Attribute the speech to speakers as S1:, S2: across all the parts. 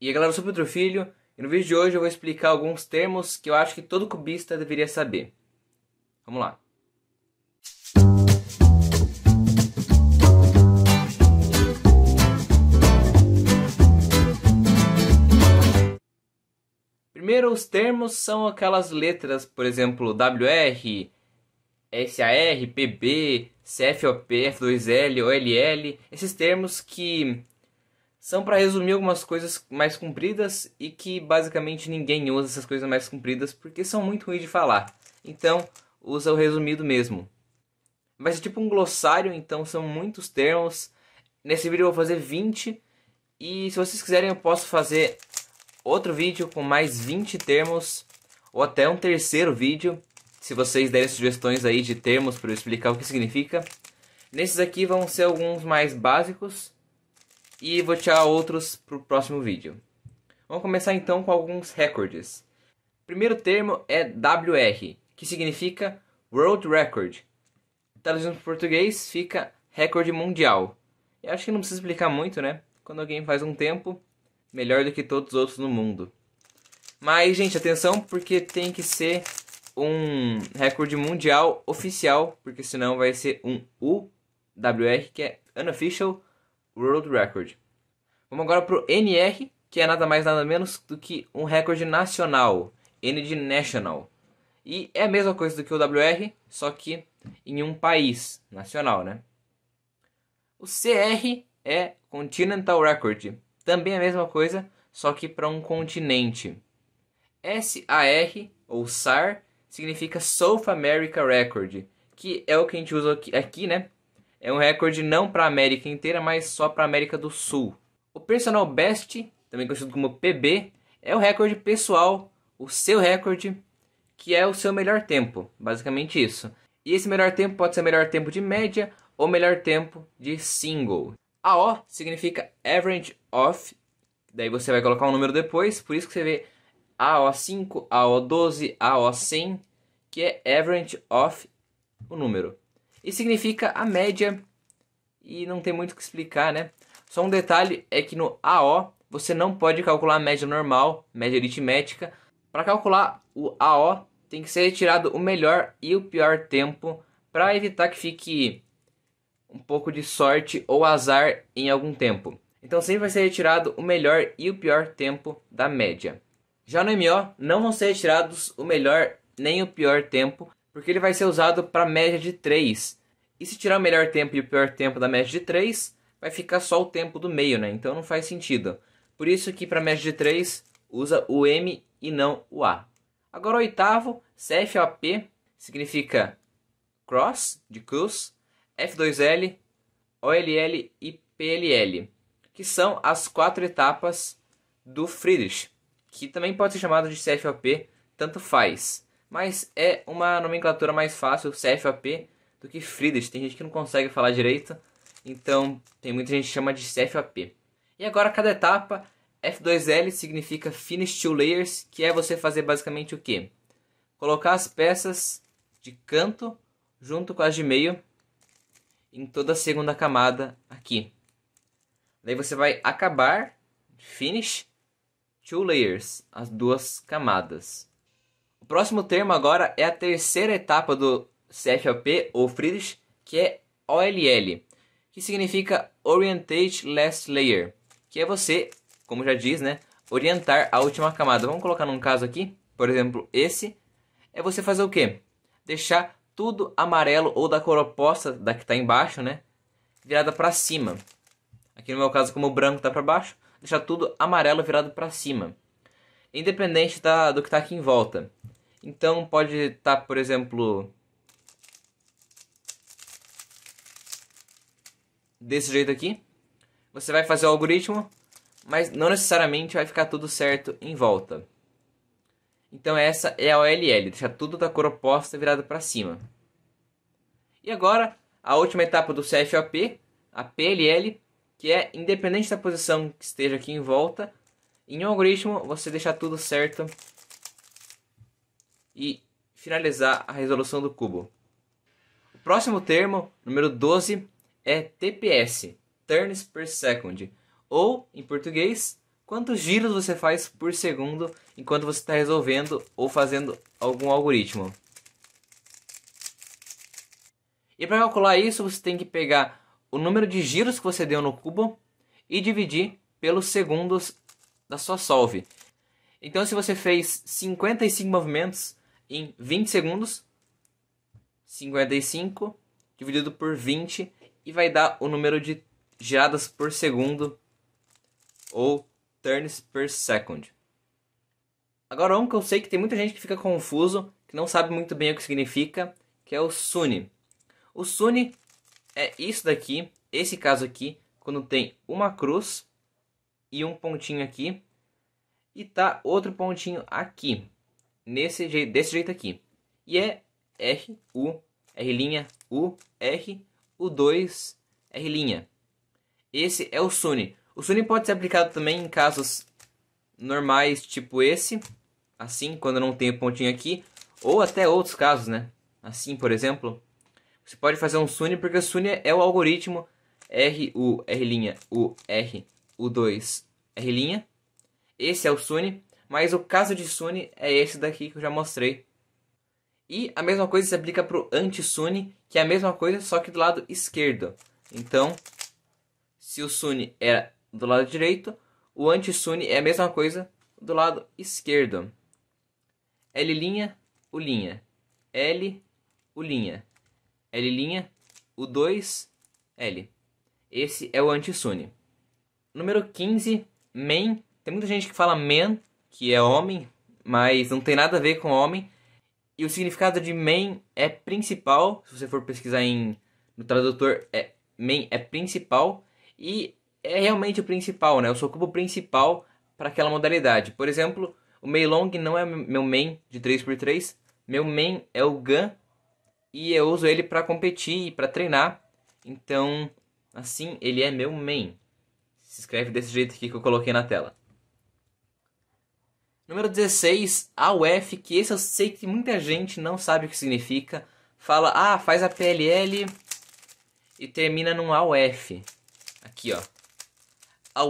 S1: E aí galera, eu sou o Pedro Filho e no vídeo de hoje eu vou explicar alguns termos que eu acho que todo cubista deveria saber. Vamos lá. Primeiro, os termos são aquelas letras, por exemplo, WR, SAR, PB, CFOP, F2L, OLL, esses termos que são para resumir algumas coisas mais compridas e que basicamente ninguém usa essas coisas mais compridas porque são muito ruins de falar. Então, usa o resumido mesmo. Vai ser tipo um glossário, então são muitos termos. Nesse vídeo eu vou fazer 20 e se vocês quiserem eu posso fazer outro vídeo com mais 20 termos ou até um terceiro vídeo, se vocês derem sugestões aí de termos para eu explicar o que significa. Nesses aqui vão ser alguns mais básicos e vou tirar outros pro próximo vídeo. Vamos começar então com alguns recordes. O primeiro termo é WR, que significa World Record. Traduzindo para português fica recorde mundial. Eu acho que não precisa explicar muito, né? Quando alguém faz um tempo melhor do que todos os outros no mundo. Mas, gente, atenção, porque tem que ser um recorde mundial oficial, porque senão vai ser um UWR, que é Unofficial World Record. Vamos agora para o NR, que é nada mais nada menos do que um recorde nacional, N de National. E é a mesma coisa do que o WR, só que em um país nacional, né? O CR é Continental Record, também a mesma coisa, só que para um continente. SAR ou SAR significa South America Record, que é o que a gente usa aqui, aqui né? É um recorde não para a América inteira, mas só para a América do Sul. O personal best, também conhecido como PB, é o recorde pessoal, o seu recorde, que é o seu melhor tempo, basicamente isso. E esse melhor tempo pode ser melhor tempo de média ou melhor tempo de single. AO significa average off, daí você vai colocar um número depois, por isso que você vê AO5, AO12, AO100, que é average off o número e significa a média e não tem muito o que explicar, né? Só um detalhe é que no AO você não pode calcular a média normal, média aritmética. Para calcular o AO tem que ser retirado o melhor e o pior tempo para evitar que fique um pouco de sorte ou azar em algum tempo. Então sempre vai ser retirado o melhor e o pior tempo da média. Já no MO, não vão ser retirados o melhor nem o pior tempo, porque ele vai ser usado para média de 3. E se tirar o melhor tempo e o pior tempo da média de 3, vai ficar só o tempo do meio, né? Então não faz sentido. Por isso que para média de 3 usa o M e não o A. Agora o oitavo, CFOP, é significa cross, de cruz, F2L, OLL e PLL, que são as quatro etapas do Friedrich, que também pode ser chamado de CFOP, é tanto faz. Mas é uma nomenclatura mais fácil, CFAP, do que Friedrich. Tem gente que não consegue falar direito, então tem muita gente que chama de CFAP. E agora cada etapa, F2L significa Finish Two Layers, que é você fazer basicamente o quê? Colocar as peças de canto junto com as de meio em toda a segunda camada aqui. Daí você vai acabar, finish, two layers, as duas camadas. Próximo termo agora é a terceira etapa do CFLP ou Friedrich, que é OLL, que significa Orientate Last Layer, que é você, como já diz, né, orientar a última camada. Vamos colocar num caso aqui, por exemplo, esse é você fazer o quê? Deixar tudo amarelo ou da cor oposta da que está embaixo, né, virada para cima. Aqui no meu caso, como o branco está para baixo, deixar tudo amarelo virado para cima, independente da, do que está aqui em volta. Então pode estar, tá, por exemplo, desse jeito aqui. Você vai fazer o algoritmo, mas não necessariamente vai ficar tudo certo em volta. Então essa é a OLL, deixar tudo da cor oposta virado para cima. E agora, a última etapa do CFOP, a PLL, que é independente da posição que esteja aqui em volta, em um algoritmo você deixar tudo certo e finalizar a resolução do cubo. O próximo termo, número 12, é TPS, turns per second, ou em português, quantos giros você faz por segundo enquanto você está resolvendo ou fazendo algum algoritmo. E para calcular isso, você tem que pegar o número de giros que você deu no cubo e dividir pelos segundos da sua solve. Então, se você fez 55 movimentos, em 20 segundos. 55 dividido por 20 e vai dar o número de giradas por segundo ou turns per second. Agora um que eu sei que tem muita gente que fica confuso, que não sabe muito bem o que significa, que é o SUNY. O SUNY é isso daqui, esse caso aqui, quando tem uma cruz e um pontinho aqui e tá outro pontinho aqui nesse je desse jeito aqui. E é R, U, R', U, R, U2, R'. Esse é o SUNY. O SUNY pode ser aplicado também em casos normais, tipo esse, assim, quando não tem o pontinho aqui, ou até outros casos, né? Assim, por exemplo, você pode fazer um SUNY porque o SUNY é o algoritmo R, U, R', U, R, U2, R'. Esse é o SUNY. Mas o caso de Sune é esse daqui que eu já mostrei. E a mesma coisa se aplica para o anti-Sune, que é a mesma coisa, só que do lado esquerdo. Então, se o Sune era é do lado direito, o anti-Sune é a mesma coisa do lado esquerdo. L', o linha. L, o linha. L', o 2, L. Esse é o anti-Sune. Número 15, main. Tem muita gente que fala men, que é homem, mas não tem nada a ver com homem. E o significado de man é principal, se você for pesquisar em no tradutor, é man é principal e é realmente o principal, né? Eu sou o cubo principal para aquela modalidade. Por exemplo, o Meilong não é meu main de 3x3, meu main é o Gun e eu uso ele para competir e para treinar. Então, assim, ele é meu main. Se escreve desse jeito aqui que eu coloquei na tela. Número 16, a que esse eu sei que muita gente não sabe o que significa. Fala, ah, faz a PLL e termina num AUF. Aqui, ó. A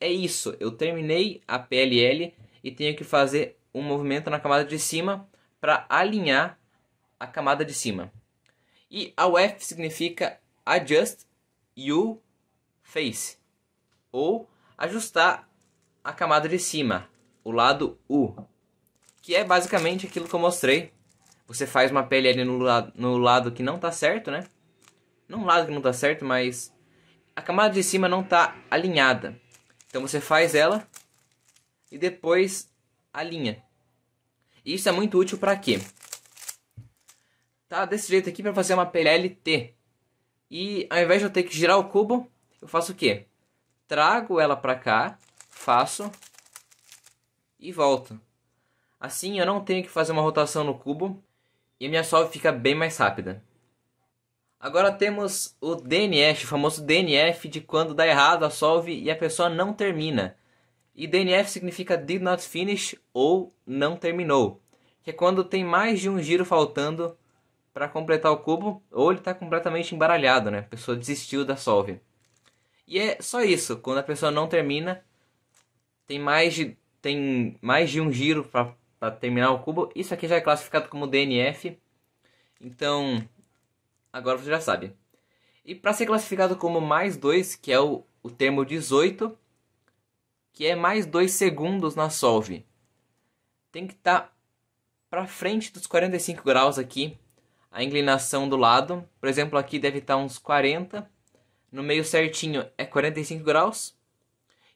S1: é isso. Eu terminei a PLL e tenho que fazer um movimento na camada de cima para alinhar a camada de cima. E a significa Adjust your Face, ou ajustar a camada de cima, o lado U, que é basicamente aquilo que eu mostrei. Você faz uma pele ali no, la no lado que não tá certo, né? Não lado que não tá certo, mas a camada de cima não tá alinhada. Então você faz ela e depois alinha. E isso é muito útil para quê? Tá desse jeito aqui para fazer uma T E ao invés de eu ter que girar o cubo, eu faço o quê? Trago ela para cá, faço e volto. Assim eu não tenho que fazer uma rotação no cubo e minha solve fica bem mais rápida. Agora temos o DNF, o famoso DNF de quando dá errado a solve e a pessoa não termina. E DNF significa did not finish ou não terminou, que é quando tem mais de um giro faltando para completar o cubo ou ele está completamente embaralhado, né? A pessoa desistiu da solve. E é só isso, quando a pessoa não termina, tem mais de tem mais de um giro para terminar o cubo. Isso aqui já é classificado como DNF. Então, agora você já sabe. E para ser classificado como mais 2, que é o, o termo 18, que é mais 2 segundos na solve, tem que estar tá para frente dos 45 graus aqui a inclinação do lado. Por exemplo, aqui deve estar tá uns 40. No meio certinho é 45 graus.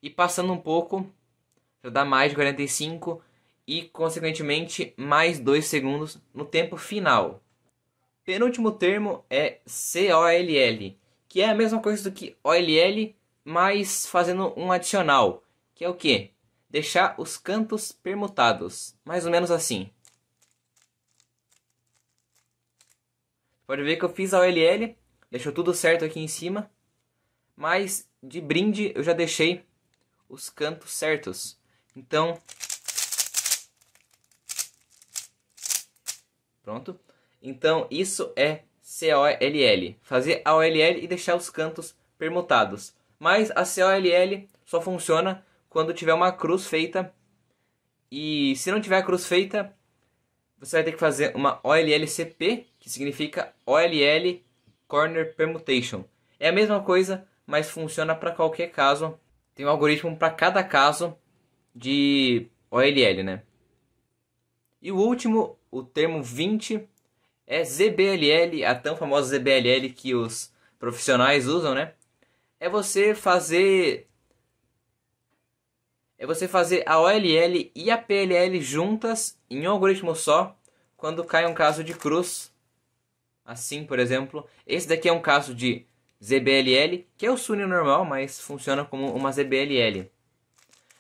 S1: E passando um pouco, então dá mais de 45 e, consequentemente, mais 2 segundos no tempo final. Penúltimo termo é COLL, que é a mesma coisa do que OLL, mas fazendo um adicional, que é o que? Deixar os cantos permutados, mais ou menos assim. Pode ver que eu fiz a OLL, deixou tudo certo aqui em cima, mas de brinde eu já deixei os cantos certos. Então, pronto. Então, isso é COLL. Fazer a OLL e deixar os cantos permutados. Mas a COLL só funciona quando tiver uma cruz feita. E se não tiver a cruz feita, você vai ter que fazer uma OLLCP, que significa OLL Corner Permutation. É a mesma coisa, mas funciona para qualquer caso. Tem um algoritmo para cada caso de OLL, né? E o último, o termo 20, é ZBLL, a tão famosa ZBLL que os profissionais usam, né? É você fazer é você fazer a OLL e a PLL juntas em um algoritmo só quando cai um caso de cruz. Assim, por exemplo, esse daqui é um caso de ZBLL, que é o SUNY normal, mas funciona como uma ZBLL.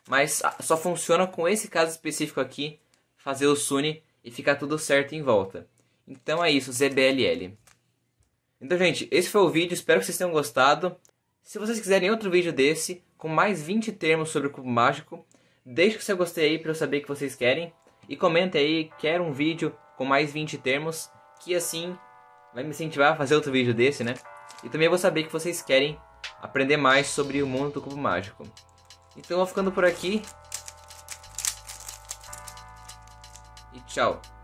S1: Mas só funciona com esse caso específico aqui, fazer o SUNY e ficar tudo certo em volta. Então é isso, ZBLL. Então, gente, esse foi o vídeo, espero que vocês tenham gostado. Se vocês quiserem outro vídeo desse, com mais 20 termos sobre o cubo mágico, deixe o seu gostei aí para eu saber que vocês querem. E comente aí, quer um vídeo com mais 20 termos, que assim vai me incentivar a fazer outro vídeo desse, né? E também vou saber que vocês querem aprender mais sobre o mundo do cubo mágico. Então eu vou ficando por aqui. E tchau.